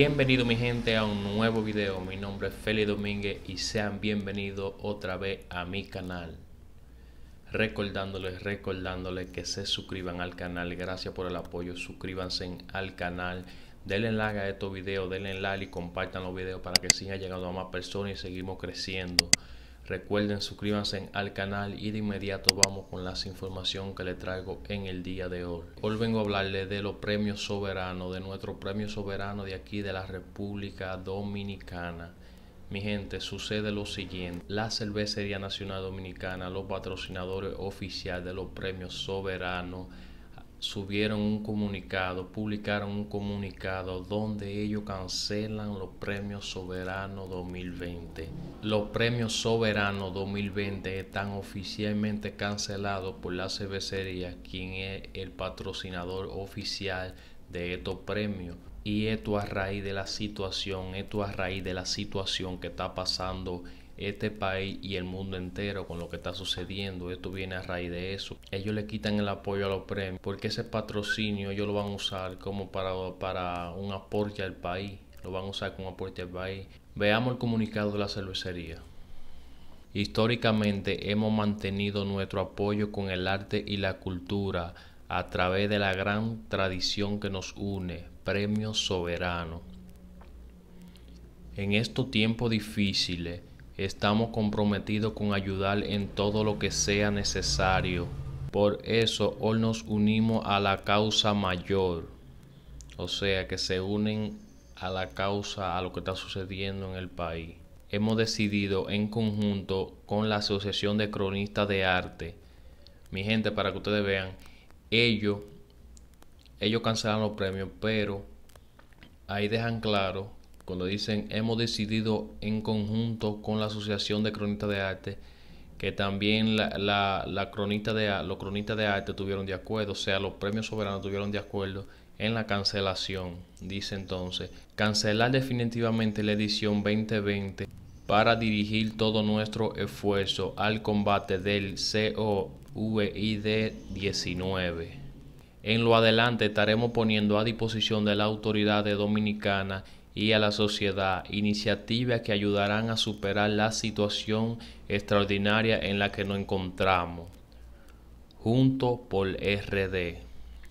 Bienvenido mi gente a un nuevo video, mi nombre es Feli Domínguez y sean bienvenidos otra vez a mi canal. Recordándoles, recordándoles que se suscriban al canal, gracias por el apoyo, suscríbanse al canal, denle like a estos videos, denle like y compartan los videos para que sigan llegando a más personas y seguimos creciendo. Recuerden, suscríbanse al canal y de inmediato vamos con las información que les traigo en el día de hoy. Hoy vengo a hablarles de los premios soberanos, de nuestro premio soberano de aquí de la República Dominicana. Mi gente, sucede lo siguiente. La Cervecería Nacional Dominicana, los patrocinadores oficiales de los premios soberanos, subieron un comunicado, publicaron un comunicado donde ellos cancelan los premios Soberano 2020. Los premios Soberano 2020 están oficialmente cancelados por la cervecería, quien es el patrocinador oficial de estos premios. Y esto a raíz de la situación, esto a raíz de la situación que está pasando este país y el mundo entero con lo que está sucediendo. Esto viene a raíz de eso. Ellos le quitan el apoyo a los premios porque ese patrocinio ellos lo van a usar como para, para un aporte al país. Lo van a usar como aporte al país. Veamos el comunicado de la cervecería. Históricamente hemos mantenido nuestro apoyo con el arte y la cultura a través de la gran tradición que nos une, Premio Soberano. En estos tiempos difíciles Estamos comprometidos con ayudar en todo lo que sea necesario. Por eso hoy nos unimos a la causa mayor. O sea, que se unen a la causa, a lo que está sucediendo en el país. Hemos decidido en conjunto con la Asociación de Cronistas de Arte. Mi gente, para que ustedes vean, ellos, ellos cancelan los premios, pero ahí dejan claro cuando dicen hemos decidido en conjunto con la Asociación de Cronistas de Arte, que también la, la, cronista de, los cronistas de arte tuvieron de acuerdo, o sea, los premios soberanos tuvieron de acuerdo en la cancelación. Dice entonces, cancelar definitivamente la edición 2020 para dirigir todo nuestro esfuerzo al combate del COVID-19. En lo adelante estaremos poniendo a disposición de la autoridad dominicana y a la sociedad, iniciativas que ayudarán a superar la situación extraordinaria en la que nos encontramos. Junto por RD.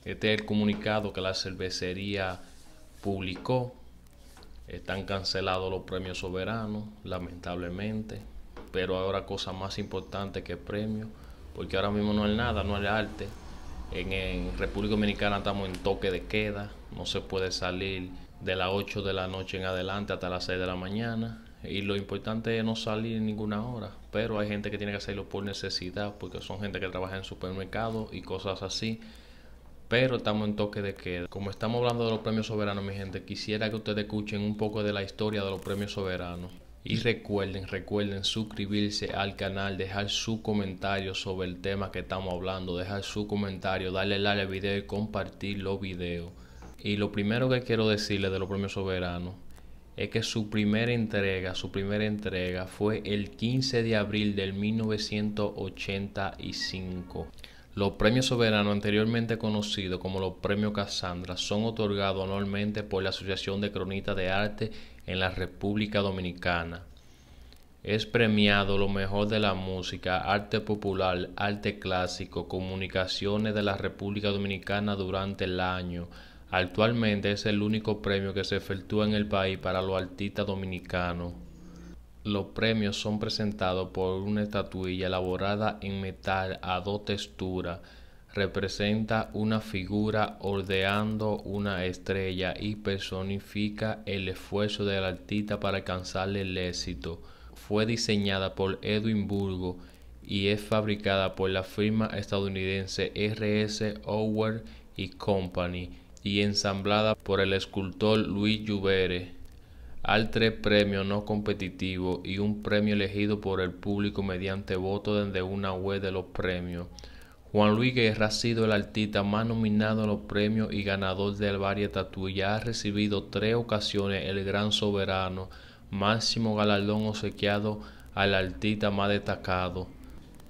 Este es el comunicado que la cervecería publicó. Están cancelados los premios soberanos, lamentablemente. Pero ahora cosa más importante que premios, porque ahora mismo no es nada, no es arte. En, en República Dominicana estamos en toque de queda, no se puede salir de las 8 de la noche en adelante hasta las 6 de la mañana. Y lo importante es no salir en ninguna hora. Pero hay gente que tiene que hacerlo por necesidad, porque son gente que trabaja en supermercados y cosas así. Pero estamos en toque de queda. Como estamos hablando de los premios soberanos, mi gente, quisiera que ustedes escuchen un poco de la historia de los premios soberanos. Y recuerden, recuerden suscribirse al canal, dejar su comentario sobre el tema que estamos hablando, dejar su comentario, darle like al video y compartir los videos. Y lo primero que quiero decirle de los premios Soberano es que su primera entrega, su primera entrega fue el 15 de abril del 1985. Los premios soberanos, anteriormente conocidos como los premios Cassandra, son otorgados anualmente por la Asociación de Cronistas de Arte en la República Dominicana. Es premiado lo mejor de la música, arte popular, arte clásico, comunicaciones de la República Dominicana durante el año, Actualmente es el único premio que se efectúa en el país para los artistas dominicanos. Los premios son presentados por una estatuilla elaborada en metal a dos texturas. Representa una figura ordeando una estrella y personifica el esfuerzo del artista para alcanzar el éxito. Fue diseñada por Edwin Burgo y es fabricada por la firma estadounidense RS Howard Company y ensamblada por el escultor Luis Lluvere, tres premios no competitivo y un premio elegido por el público mediante voto desde una web de los premios. Juan Luis Guerra ha sido el artista más nominado a los premios y ganador de varias ya Ha recibido tres ocasiones el Gran Soberano, máximo galardón obsequiado al artista más destacado.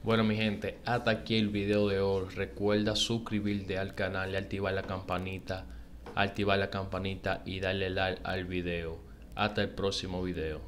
Bueno mi gente, hasta aquí el video de hoy. Recuerda suscribirte al canal y activar la campanita. Activar la campanita y darle like al video. Hasta el próximo video.